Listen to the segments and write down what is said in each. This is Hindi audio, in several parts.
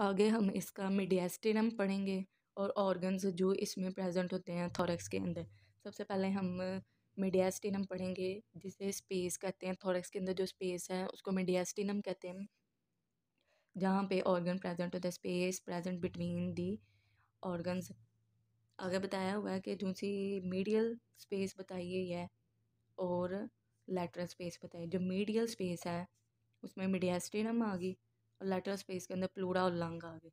आगे हम इसका मीडियास्टिनम पढ़ेंगे और ऑर्गन्स जो इसमें प्रेजेंट होते हैं थोरेक्स के अंदर सबसे पहले हम मीडियास्टिनम पढ़ेंगे जिसे स्पेस कहते हैं थोरेक्स के अंदर जो स्पेस है उसको मीडियास्टिनम कहते हैं जहाँ पे ऑर्गन प्रेजेंट होता है space present between the organs आगे बताया हुआ है कि जो सी मीडियल स्पेस बताइए है और लेटरल स्पेस बताइए जो मीडियल स्पेस है उसमें मीडियास्टिनम आ गई और लेटरल स्पेस के अंदर प्लूरा और लंग आ गए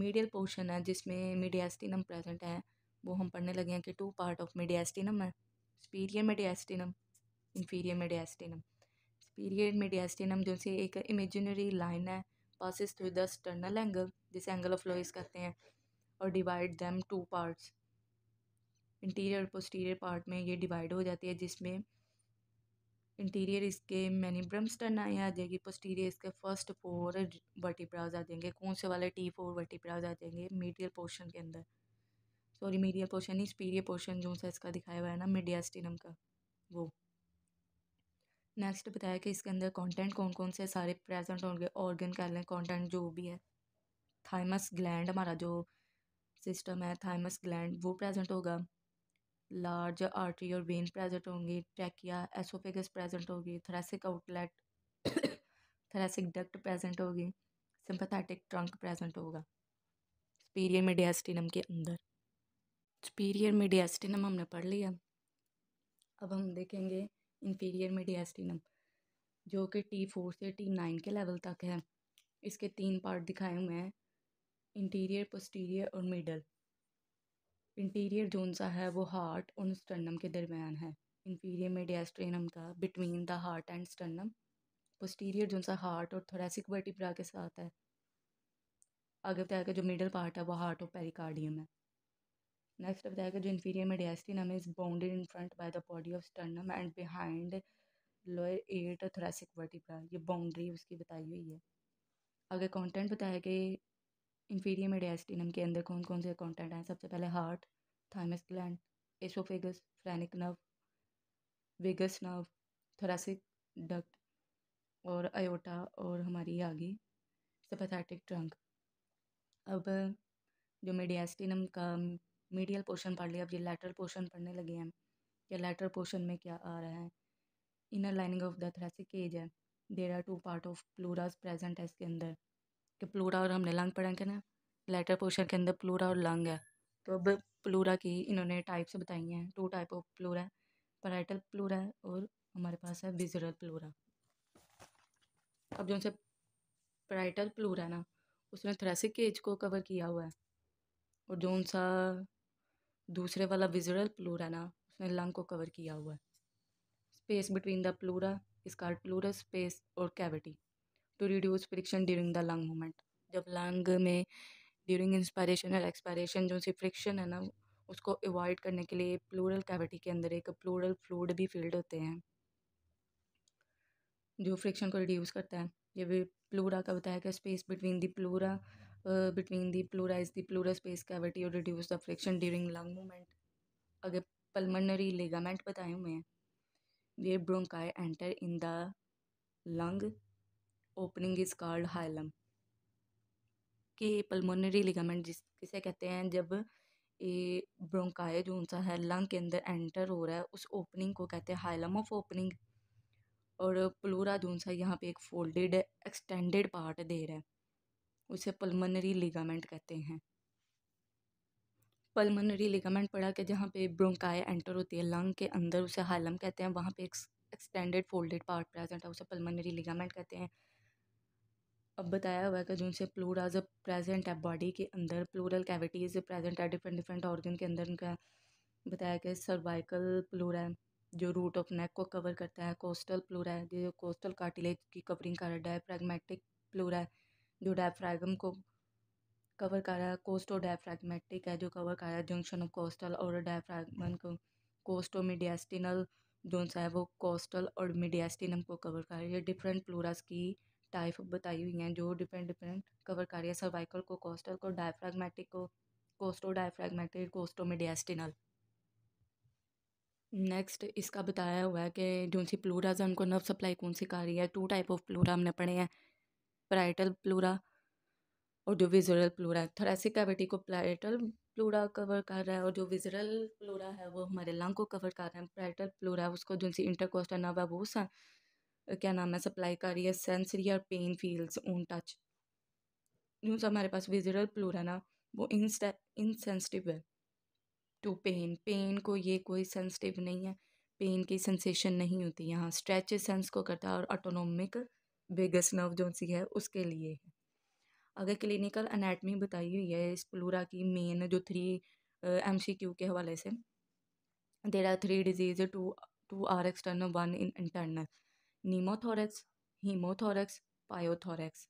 मीडियल पोर्शन है जिसमें मीडियास्टिनम प्रेजेंट है वो हम पढ़ने लगे हैं कि टू पार्ट ऑफ मीडियास्टिनम है superior mediastinum inferior mediastinum superior mediastinum जो से एक इमेजिनरी लाइन है passes through the sternal angle जिसे एंगल ऑफ लोइस कहते हैं और divide them to parts anterior और पोस्टीरियर पार्ट में ये डिवाइड हो जाती है जिसमें इंटीरियर इसके मैनी मैनीब्रम आए आ जाएगी पोस्टीरियर इसके फर्स्ट फोर वर्टिब्राज आ जाएंगे कौन से वाले टी फोर वर्टिब्राज आ जाएंगे मीडियल पोर्शन के अंदर सॉरी मीडियल पोर्शन नहीं स्पीरियर पोर्शन जो सा इसका दिखाया हुआ है ना मीडियास्टिनम का वो नेक्स्ट बताया कि इसके अंदर कॉन्टेंट कौन कौन से सारे प्रेजेंट होंगे ऑर्गन कह लें कॉन्टेंट जो भी है थाइमस ग्लैंड हमारा जो सिस्टम है थाइमस ग्लैंड वो प्रेजेंट होगा लार्ज आर्टरी और वेन प्रेजेंट होंगी ट्रैकिया एसोफेगस प्रेजेंट होगी thoracic outlet thoracic duct present होगी सिंपथेटिक ट्रंक प्रेजेंट होगा स्पीरियर मीडियास्टिनम के अंदर स्पीरियर मीडियास्टिनम हमने पढ़ लिया अब हम देखेंगे इन्फीरियर मीडियास्टिनम जो कि टी फोर से टी नाइन के लेवल तक है इसके तीन पार्ट दिखाए हुए हैं इंटीरियर पोस्टीरियर और मिडल इंटीरियर जोन सा है वो हार्ट और स्टर्नम के दरमियान है इंफीरियर मेडियास्ट्रेनम का between the heart and sternum posterior जोन सा हार्ट और थोरेसिक वर्टिब्रा के साथ है आगे बताया गया जो मिडल पार्ट है वो हार्ट और पेरिकार्डियम है नेक्स्ट बताया गया जो inferior mediastinum is bounded in front by the body of sternum and behind lower eight thoracic vertebra ये बाउंड्री उसकी बताई हुई है आगे कंटेंट बताया गया इन्फीरियर मेडियास्टिनम के अंदर कौन कौन से कॉन्टेंट हैं सबसे पहले heart thymus gland oesophagus phrenic nerve vagus nerve thoracic duct और अयोटा और हमारी आ गई सपथैटिक ट्रंक अब जो मेडियास्टिनम का मीडियल पोर्शन पढ़ लिया अब ये लेटर पोर्शन पढ़ने लगे हैं या लेटर पोर्शन में क्या आ रहा है inner lining of the thoracic cage है there are two part of pleurae present है इसके अंदर कि प्लूरा और हमने लंग पढ़ा के ना लेटर पोर्शन के अंदर प्लूरा और लंग है तो अब प्लूरा की इन्होंने टाइप्स बताई हैं टू टाइप ऑफ प्लूरा है प्लूरा और हमारे पास है विजरल प्लूरा अब जो उनसे प्लूरा ना उसने थ्रेसिक के एज को कवर किया हुआ है और जो उनसा दूसरे वाला विजरल प्लूरा ना उसने लंग को कवर किया हुआ है स्पेस बिटवीन द प्लूरा इसका प्लूरा स्पेस और cavity to reduce friction during the lung movement जब लंग में ड्यूरिंग इंस्पायरेशन और एक्सपायरेशन जो सी फ्रिक्शन है ना उसको अवॉइड करने के लिए प्लूरल कैविटी के अंदर एक प्लूरल फ्लूड भी फील्ड होते हैं जो फ्रिक्शन को रिड्यूस करता है ये भी प्लूरा का बताया गया space between the pleura between the pleura is the pleura space cavity और reduce the friction during lung movement अगर पलमनरी लेगामेंट बताए हुए हैं ये bronchi enter in the lung opening is called hilum के पल्मोनरी लिगामेंट जिस किसे कहते हैं जब ये ब्रोंकाय जो सा है लंग के अंदर एंटर हो रहा है उस ओपनिंग को कहते हैं हाइलम ऑफ ओपनिंग और प्लूरा जो सा यहाँ पे एक फोल्डेड एक्सटेंडेड पार्ट दे रहा है उसे पल्मनरी लिगामेंट कहते हैं पल्मनरी लिगामेंट पड़ा के जहाँ पे ब्रोंकाय एंटर होती है लंग के अंदर उसे हाइलम कहते हैं वहाँ पे एक एक्सटेंडेड फोल्डेड पार्ट प्रेजेंट है उसे पल्मनरी लिगामेंट कहते हैं अब बताया हुआ है कि जिनसे प्लूराज प्रेजेंट है बॉडी के अंदर प्लूरल कैविटीज़ प्रेजेंट है डिफरेंट डिफरेंट ऑर्गन के अंदर उनका बताया कि सर्वाइकल प्लूरा जो रूट ऑफ नेक को कवर करता है कोस्टल प्लूरा है जो कोस्टल कार्टिलेज की कवरिंग कर रहा है डायफ्रेगमेटिक प्लूरा जो डायफ्रैगम को कवर कर रहा है कोस्टो डायफ्रागमेटिक है जो कवर कर रहा है जंक्शन ऑफ कोस्टल और डायफ्रागमन को कोस्टो मीडियास्टिनल जोन सा है वो कोस्टल और मिडियास्टिनम को कवर कर रहा है ये डिफरेंट प्लूराज की टाइप बताई हुई हैं जो डिफरेंट डिफरेंट कवर कर रही है सर्वाइकल को कोस्टल को डायफ्रागमेटिक को कोस्टो डायफ्रागमेटिक कोस्टोमेडियास्टिनल नेक्स्ट इसका बताया हुआ है कि जो सी प्लूराज है उनको नर्व सप्लाई कौन सी कर रही है टू टाइप ऑफ प्लूरा हमने पढ़े हैं प्राइटल प्लूरा और जो विजरल प्लूरा है थोरेसिक कैविटी को पैराइटल प्लूरा कवर कर रहा है और जो विजरल प्लूरा है वो हमारे लंग को कवर कर रहे हैं प्राइटल प्लूरा उसको जो सी इंटरकोस्टल नर्व है वो क्या नाम है सप्लाई कर रही है सेंसरी और पेन फील्स ओन टच जो हमारे पास विजिटल प्लूर है ना वो इंस्टा है टू पेन पेन को ये कोई सेंसिटिव नहीं है पेन की सेंसेशन नहीं होती यहाँ स्ट्रेच सेंस को करता है और ऑटोनोमिक बेगस नर्व जो सी है उसके लिए है अगर क्लिनिकल अनेटमी बताई हुई है इस प्लूरा की मेन जो थ्री एम सी क्यू के हवाले से there are three disease two two are external one in internal pneumothorax haemothorax pyothorax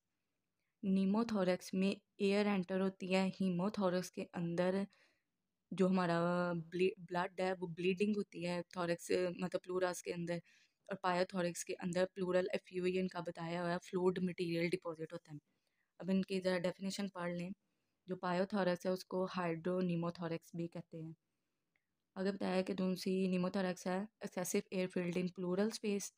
pneumothorax में एयर एंटर होती है हीमोथोरेक्स के अंदर जो हमारा ब्लड है वो ब्लीडिंग होती है थोरैक्स मतलब प्लूरास के अंदर और पायोथोरेक्स के अंदर प्लूरल एफ्यूजन का बताया हुआ है फ्लूड मटेरियल डिपॉजिट होता है अब इनकी ज़रा डेफिनेशन पढ़ लें जो पायोथोरेक्स है उसको हाइड्रोनीमोथोरैक्स भी कहते हैं अगर बताया कि दूसरी नीमोथोरैक्स है excessive air filled in pleural space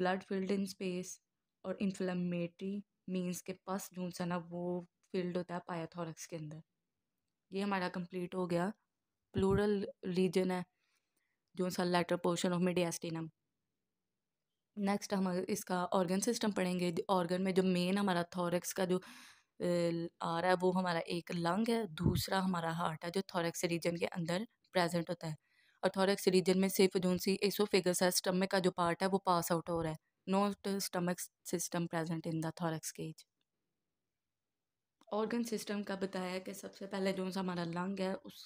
blood filled in space और इन्फ्लमेटरी मीन्स के पस जून सा ना वो फील्ड होता है पायाथोरक्स के अंदर ये हमारा कंप्लीट हो गया प्लूरल रीजन है जो सा lateral portion of mediastinum next हम इसका ऑर्गन सिस्टम पढ़ेंगे ऑर्गन में जो मेन हमारा थॉरेक्स का जो आ रहा है वो हमारा एक लंग है दूसरा हमारा हार्ट है जो थॉरेक्स रीजन के अंदर प्रेजेंट होता है और थोरेक्स रीजन में सिर्फ जो सी एसोफेगस है स्टमक का जो पार्ट है वो पास आउट हो रहा है not stomach system present in the thorax cage organ system का बताया कि सबसे पहले जो सा हमारा लंग है उस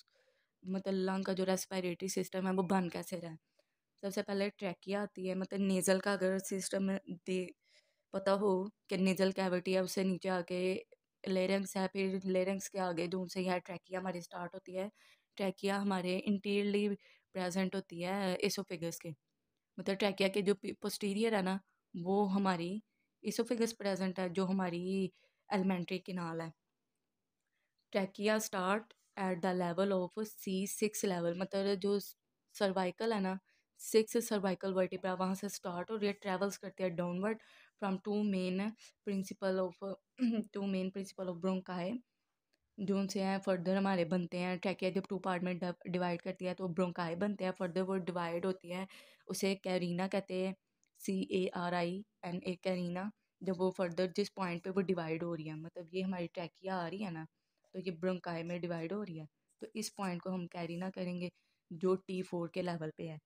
मतलब लंग का जो रेस्पायरेटरी सिस्टम है वो बन कैसे रहा है सबसे पहले ट्रैकिया आती है मतलब नेज़ल का अगर सिस्टम दे पता हो कि नेज़ल कैविटी है उससे नीचे आके लेरेंस है फिर लेरेंस के आगे जो से यह ट्रैकिया हमारी स्टार्ट होती है ट्रैकिया हमारे इंटीरियरली प्रेजेंट होती है एसोफिगस के मतलब ट्रैकिया के जो पोस्टीरियर है ना वो हमारी इसोफिगस प्रेजेंट है जो हमारी एलिमेंट्री किनाल है trachea start at the level of C six level मतलब जो सर्वाइकल है ना सिक्स सर्वाइकल वर्टिब्रा वहाँ से स्टार्ट और ये ट्रेवल्स करती है downward from two main principal of two main principal of bronchi जो उनसे हैं फर्दर हमारे बनते हैं ट्रैकिया जब टू पार्ट में डिवाइड करती है तो ब्रोंकाए बनते हैं फर्दर वो डिवाइड होती है उसे कैरीना कहते हैं C A R I N A carina जब वो फर्दर जिस पॉइंट पे वो डिवाइड हो रही है मतलब ये हमारी ट्रैकिया आ रही है ना तो ये ब्रोंकाई में डिवाइड हो रही है तो इस पॉइंट को हम कैरिना करेंगे जो टी फोर के लेवल पे है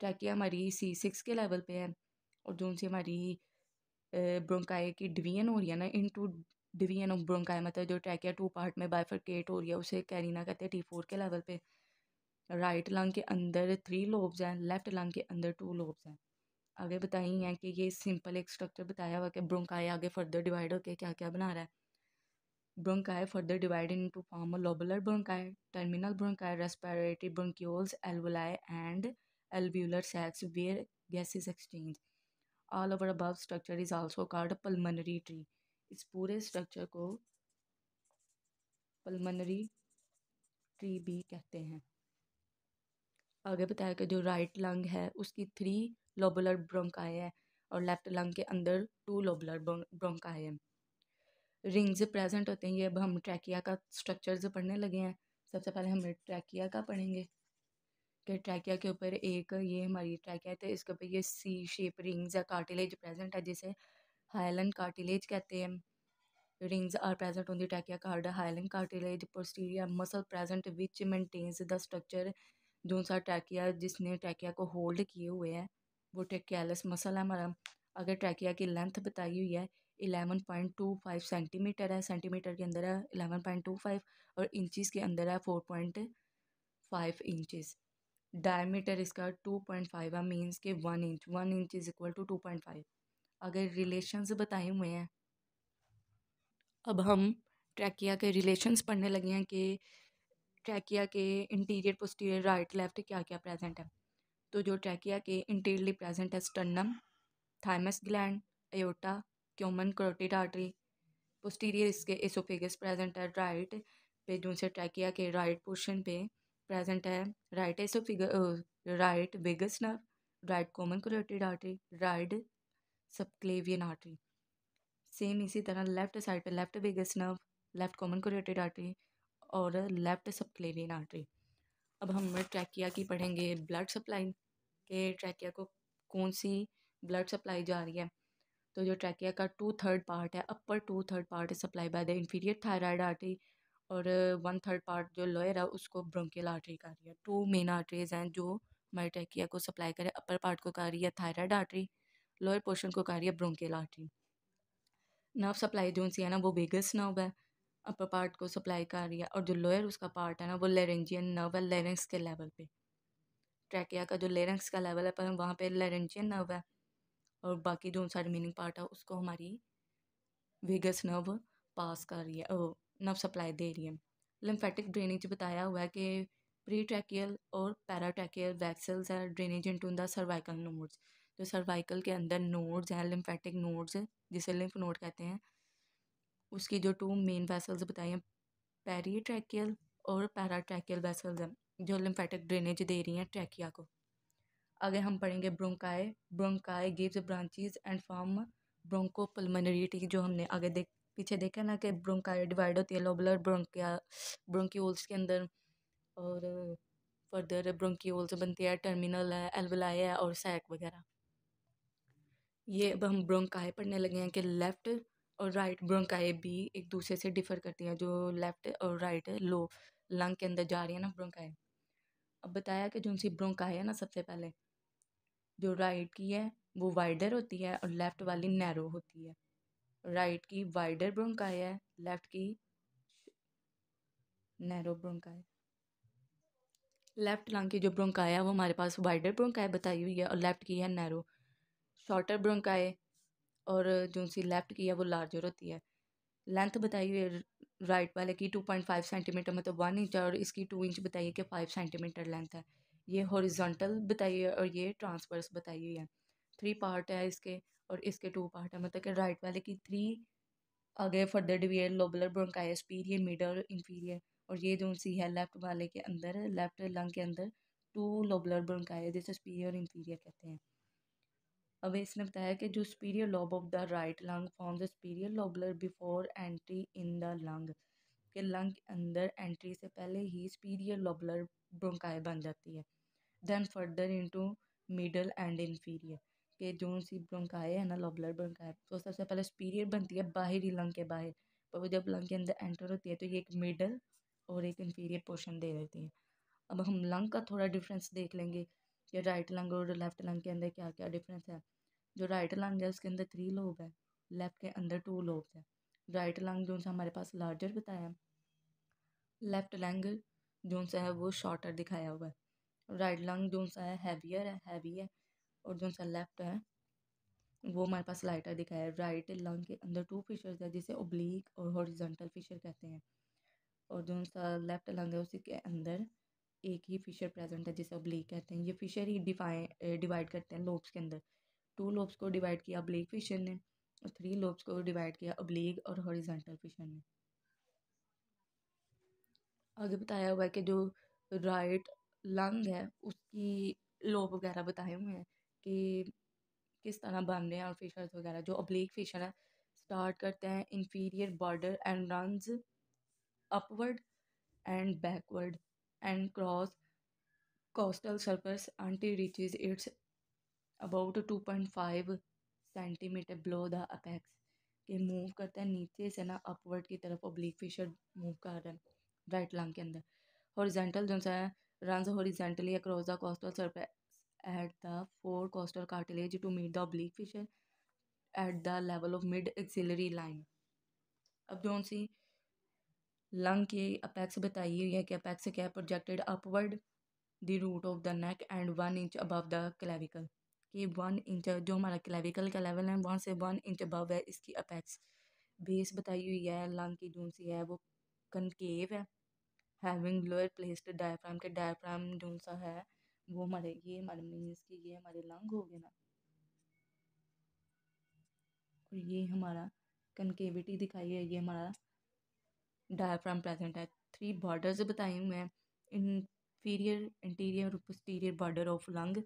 ट्रैकिया हमारी सी सिक्स के लेवल पे है और जो उनसे हमारी ब्रोंकाई की डिवीजन हो रही है ना इन टू डिवीन उब्रम का है मतलब जो ट्रैक है टू पार्ट में बायफर्केट हो रही है उसे कैरिना कहते हैं टी फोर के लेवल पे राइट लंग के अंदर थ्री लोब्स हैं लेफ्ट लंग के अंदर टू लोब्स हैं आगे बताई हैं कि ये सिंपल एक स्ट्रक्चर बताया हुआ कि ब्रोंकाई आगे फर्दर डिवाइड होकर क्या क्या बना रहा है bronchi further divide into form lobular bronchi terminal bronchi respiratory bronchioles alveoli and alveolar cells where gases exchange all over above structure is also called pulmonary tree इस पूरे स्ट्रक्चर को पल्मनरी ट्री भी कहते हैं आगे बताया कि जो राइट लंग है उसकी थ्री लोबुलर ब्रोंकाई है और लेफ्ट लंग के अंदर टू लोबुलर ब्रोंकाई है रिंग्स प्रेजेंट होते हैं ये अब हम ट्रैकिया का स्ट्रक्चर्स पढ़ने लगे हैं सबसे पहले हम ट्रैकिया का पढ़ेंगे कि ट्रैकिया के ऊपर एक ये हमारी ट्रैकिया है तो इसके ऊपर ये सी शेप रिंग्स या कार्टिलेज प्रेजेंट है जिसे हाइलन कार्टिलेज कहते हैं rings are present on the टैकिया called hyaline cartilage posterior muscle present which maintains the structure जो सा ट्रैकिया जिसने टैकिया को होल्ड किए हुए हैं वो ट्रैकियालस मसल है हमारा अगर ट्रैकिया की लेंथ बताई हुई है eleven point two five centimetre है सेंटीमीटर के अंदर है इलेवन पॉइंट टू फाइव और इंचज़ के अंदर है four point five inches diameter इसका टू पॉइंट फाइव है मीन्स के one inch one inch is equal to two point five अगर रिलेशंस बताए हुए हैं अब हम ट्रैकिया के रिलेशंस पढ़ने लगे हैं कि ट्रैकिया के इंटीरियर पोस्टीरियर राइट लेफ्ट क्या क्या प्रेजेंट है तो जो ट्रैकिया के इंटीरियरली प्रेजेंट है sternum thymus gland aorta common carotid artery posterior इसके एसोफेगस प्रेजेंट है राइट पे से ट्रैकिया के राइट पोर्शन पे प्रेजेंट है right oesophagus right vagus nerve right common carotid artery right subclavian artery same इसी तरह लेफ्ट साइड पे left vagus nerve left common carotid artery और लेफ्ट सबक्लेवियन आर्टरी अब हम ट्रैकिया की पढ़ेंगे ब्लड सप्लाई के ट्रैकिया को कौन सी ब्लड सप्लाई जा रही है तो जो ट्रैकिया का टू थर्ड पार्ट है upper two third part supply by the inferior thyroid artery और वन थर्ड पार्ट जो लोयर है उसको ब्रोंकियल आर्टरी कर रही है टू मेन आर्टरीज हैं जो हमारे ट्रैकिया को सप्लाई करे अपर पार्ट को कर रही है थायराइड आर्टरी लोअर पोर्शन को कह रही है ब्रोंकेल आर्टरी नर्व सप्लाई जो सी है ना वो बेगस नर्व है अपर पार्ट को सप्लाई कर रही है और जो लोअर उसका पार्ट है ना वो लेरेंजियन नर्व है लेरेंस के लेवल पे ट्रैकिया का जो लेरेंस का लेवल है पर वहाँ पे लेरेंजियन नर्व है और बाकी जो सारे मीनिंग पार्ट है उसको हमारी वेगस नर्व पास कर रही है नर्व सप्लाई दे रही है लिम्फेटिक ड्रेनेज बताया हुआ है कि प्री ट्रैकियल और पैराट्रैकियल वैक्सल्स है drainage into the cervical nodes जो सर्वाइकल के अंदर नोड्स हैं लिम्फेटिक नोड्स जिसे लिम्फ नोड कहते हैं उसकी जो टू मेन वेसल्स बताई हैं ट्रैकियल और पैराट्रैकियल वेसल्स हैं जो लिम्फेटिक ड्रेनेज दे रही हैं ट्रैकिया को अगर हम पढ़ेंगे bronchi bronchi gives branches and form broncho pulmonary जो हमने आगे देख पीछे देखा ना कि ब्रोंकाए डिवाइड होती है लोबुलर ब्रोंकिया ब्रोंक्यूल्स के अंदर और फर्दर ब्रोंक्यूल्स बनती है टर्मिनल है एल्वलाई है और सैक वगैरह ये अब हम ब्रंकाए पढ़ने लगे हैं कि लेफ़्ट और राइट ब्रंकाए भी एक दूसरे से डिफ़र करती हैं जो लेफ़्ट और राइट लो लंग के अंदर जा रही है ना ब्रंकाए अब बताया कि जो सी ब्रोंकाई है ना सबसे पहले जो राइट की है वो वाइडर होती है और लेफ़्ट वाली नैरो होती है राइट की वाइडर ब्रंकाए है लेफ़्ट की नैरो ब्रंकाए लेफ़्ट लंग की जो ब्रोंकाई है वो हमारे पास वाइडर ब्रोंकाई बताई हुई है और लेफ़्ट की है नैरो शॉर्टर ब्रोंकाई और जो सी लेफ़्ट की है वो लार्जर होती है लेंथ बताई हुई राइट वाले की टू पॉइंट फाइव सेंटीमीटर मतलब वन इंच और इसकी टू इंच बताइए कि फाइव सेंटीमीटर लेंथ है ये हॉरिजॉन्टल बताई है और ये ट्रांसवर्स बताई हुई है थ्री पार्ट है इसके और इसके टू पार्ट है मतलब कि राइट वाले की थ्री आगे further divide lobular bronchi superior middle inferior और ये जो सी है लेफ्ट वाले के अंदर लेफ्ट लंग के अंदर टू लोबलर ब्रोंकाइस जैसे स्पीरियर और इंफीरियर कहते हैं अब इसने बताया कि जो superior lobe of the right lung form the superior lobular before entry in the lung के लंग के अंदर एंट्री से पहले ही स्पीरियर लॉबलर ब्रोंकाई बन जाती है then further into middle and inferior के जो सी ब्रोंकाई है ना लॉबलर ब्रोंकाई तो सबसे पहले स्पीरियर बनती है बाहरी लंग के बाहर पर वो जब लंग के अंदर एंटर होती है तो ये एक मिडल और एक इन्फीरियर पोर्शन दे देती है अब हम लंग का थोड़ा डिफरेंस देख लेंगे कि राइट लंग और लेफ्ट लंग के अंदर क्या क्या डिफरेंस है जो राइट लंग है उसके अंदर थ्री लोब है लेफ़्ट के अंदर टू लोब्स है राइट लंग जो सा हमारे पास लार्जर बताया लेफ़्ट लंग जो सा है वो शॉर्टर दिखाया हुआ है राइट लंग जो सा है हैवियर है हैवी है और जो सा लेफ़्ट है वो हमारे पास लाइटर दिखाया है राइट लंग के अंदर टू फिशर्स है जिसे ओब्लिक और हॉरिजॉन्टल फिशर कहते हैं और जो सा लेफ़्ट लंग है उसी के अंदर एक ही फिशर प्रेजेंट है जिसे ओब्लिक कहते हैं ये फिशर ही डिफाइन डिवाइड eh, करते हैं लोब्स के अंदर टू लोब्स को डिवाइड किया ब्लेक फिशन ने और थ्री लोब्स को डिवाइड किया अब्लेग और हॉरिजेंटल फिशन ने आगे बताया हुआ है कि जो राइट लंग है उसकी लोब वगैरह बताए हुए हैं कि किस तरह बन रहे हैं और फिशर्स वगैरह जो अब्लेग फिशन है स्टार्ट करते हैं inferior border and runs upward and backward and cross costal surface anterior reaches its about two point five centimetre below the apex ये मूव करता है नीचे से ना अपवर्ड की तरफ ओब्लिक फिशर मूव कर रहा है राइट लंग के अंदर हॉरिजेंटल जो है run horizontally across the costal surface at the four costal cartilage to meet the oblique fissure at the level of mid axillary line अब जो सी लंग की अपेक्स बताई हुई है कि अपेक्स क्या projected upward the root of the neck and one inch above the clavicle कि वन इंच जो हमारा क्लेविकल का लेवल है वन से वन इंच अबव है इसकी अपेक्स बेस बताई हुई है लंग की जून सी है वो कनकेव है हैविंग लोअर प्लेस्ड डायफ्राम के डायफ्राम जून सा है वो हमारे ये हमारे मीन्स की ये हमारे लंग हो गए ना और ये हमारा कनकेविटी दिखाई है ये हमारा डायफ्राम प्रेजेंट है थ्री बॉर्डर्स बताए हुए हैं इन्फीरियर इंटीरियर और पोस्टीरियर बॉर्डर ऑफ लंग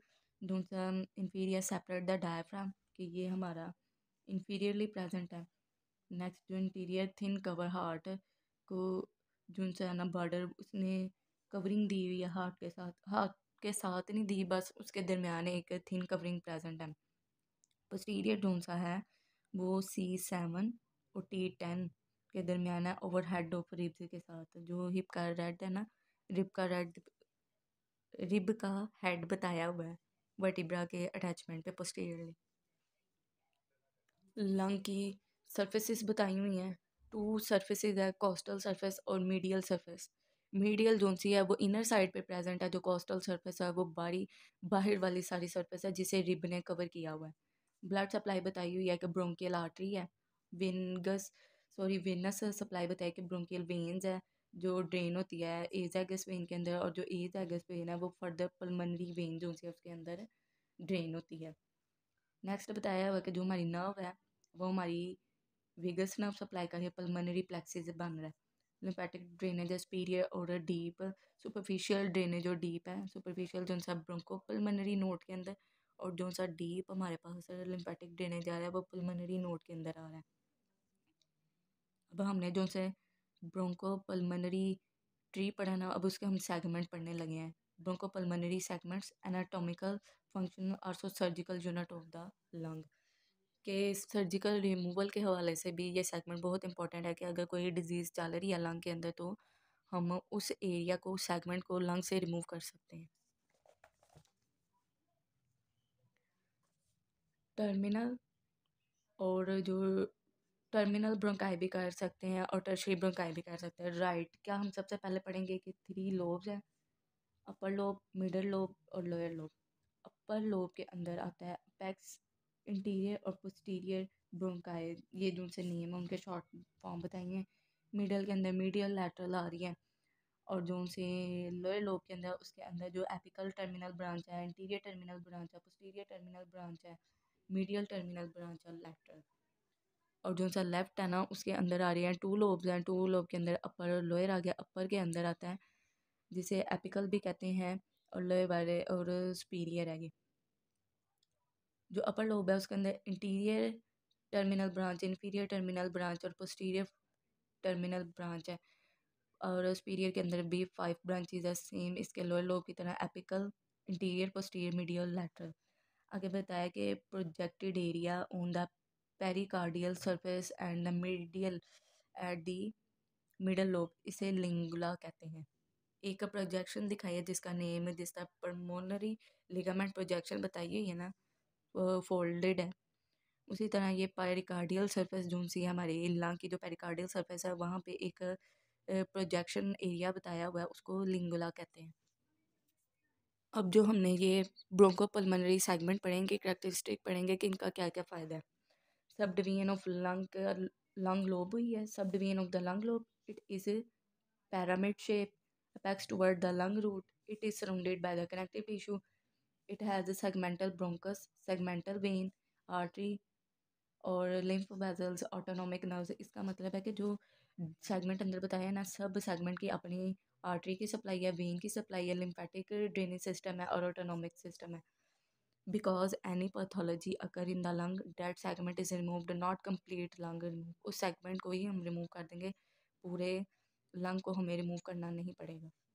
डूंसम इन्फीरियर सेपरेट द डायफ्राम कि ये हमारा इन्फीरियरली प्रेजेंट है नेक्स्ट जो इंटीरियर थिन कवर हार्ट को जो है ना बॉर्डर उसने कवरिंग दी हुई है हार्ट के साथ हार्ट के साथ नहीं दी बस उसके दरमियान एक थिन कवरिंग प्रेजेंट है पोस्टीरियर जो सा है वो सी सेवन और टी टेन के दरमियान है ओवर हेड ऑफ रिब्स के साथ जो हिप का रेड है ना रिब का रेड रिब का हेड बताया हुआ है वर्टिब्रा के अटैचमेंट पे पोस्टीरियरली लंग की सरफेसेस बताई हुई हैं टू सरफेसेस है कॉस्टल सरफेस और मीडियल सरफेस मीडियल जोन सी है वो इनर साइड पे प्रेजेंट है जो कॉस्टल सरफेस है वो बारी बाहर वाली सारी सरफेस है जिसे रिब ने कवर किया हुआ है ब्लड सप्लाई बताई हुई है कि ब्रोंकियल आर्टरी है विनगस सॉरी वेनस सप्लाई बताई कि ब्रोंकियल वेन्स है जो ड्रेन होती है एजागस वेन के अंदर और जो एजागस वेन है वो फर्दर पलमनरी वेन जो है उसके अंदर ड्रेन होती है नेक्स्ट बताया हुआ कि जो हमारी नर्व है वो हमारी विगस नर्व सप्लाई कर रही है पलमनरी प्लेक्सी से बन रहा है लिम्फेटिक ड्रेनेज स्पीरियर और डीप सुपरफिशियल ड्रेनेज और डीप है सुपरफिशियल जो सा ब्रोंको पलमनरी नोट के अंदर और जो सा डीप हमारे पास लिम्फेटिक ड्रेनेज आ रहा है वो पलमनरी नोट के अंदर आ रहा है अब हमने जो से ब्रोंको ट्री पढ़ाना ना अब उसके हम सेगमेंट पढ़ने लगे हैं ब्रोंको सेगमेंट्स एनाटोमिकल फंक्शन और surgical unit of the lung के सर्जिकल रिमूवल के हवाले से भी ये सेगमेंट बहुत इंपॉर्टेंट है कि अगर कोई डिजीज़ चल रही है लंग के अंदर तो हम उस एरिया को उस सेगमेंट को लंग से रिमूव कर सकते हैं टर्मिनल और जो टर्मिनल ब्रोंकाई भी कर सकते हैं और टर्शरी ब्रोंकाई भी कर सकते हैं राइट क्या हम सबसे पहले पढ़ेंगे कि थ्री लोब्स हैं अपर लोब मिडल लोब और लोअर लोब अपर लोब के अंदर आता है अपेक्स इंटीरियर और पोस्टीरियर ब्रोंकाई ये जो उनसे नेम है उनके शॉर्ट फॉर्म बताइए मिडल के अंदर मीडियल लेटरल आ रही है और जो उनसे लोअर लोब के अंदर उसके अंदर जो एपिकल टर्मिनल ब्रांच है इंटीरियर टर्मिनल ब्रांच है पोस्टीरियर टर्मिनल ब्रांच है मीडियल टर्मिनल ब्रांच है लेटरल और जो सा लेफ़्ट है ना उसके अंदर आ रही है टू लोब्स हैं टू लोब के अंदर अपर लोअर आ गया अपर के अंदर आता है जिसे एपिकल भी कहते हैं और लोअर वाले और स्पीरियर है ये जो अपर लोब है उसके अंदर anterior terminal branch inferior terminal branch और पोस्टीरियर टर्मिनल ब्रांच है और सुपीरियर के अंदर भी फाइव ब्रांचेज है सेम इसके लोअर लोब की तरह apical anterior posterior medial lateral आगे बताया कि projected area on the pericardial surface and the medial at the middle lobe इसे लिंगुला कहते हैं एक प्रोजेक्शन दिखाइए जिसका नेम है जिसका परमोनरी लिगामेंट प्रोजेक्शन बताइए ये ना फोल्डेड है उसी तरह ये पेरिकार्डियल सरफेस जो सी है हमारे इल्ला की जो पेरिकार्डियल सरफेस है वहाँ पे एक प्रोजेक्शन एरिया बताया हुआ है उसको लिंगुला कहते हैं अब जो हमने ये ब्रोंको सेगमेंट पढ़ेंगे करेक्टरिस्टिक पढ़ेंगे कि इनका क्या क्या फ़ायदा है subdivision of lung lung lobe हुई है subdivision of the lung lobe it is pyramid shape apex toward the lung root it is surrounded by the connective tissue it has a segmental bronchus segmental vein artery और लिम्फ वेजल्स ऑटोनोमिक नर्व इसका मतलब है कि जो सेगमेंट अंदर बताया ना सब सेगमेंट की अपनी आर्टरी की सप्लाई है वेन की सप्लाई है लिम्फेटिक ड्रेनेज सिस्टम है और ऑटोनोमिक सिस्टम है बिकॉज एनी पैथोलॉजी अगर in the lung dead segment is remove not complete lung remove उस सेगमेंट को ही हम रिमूव कर देंगे पूरे लंग को हमें रिमूव करना नहीं पड़ेगा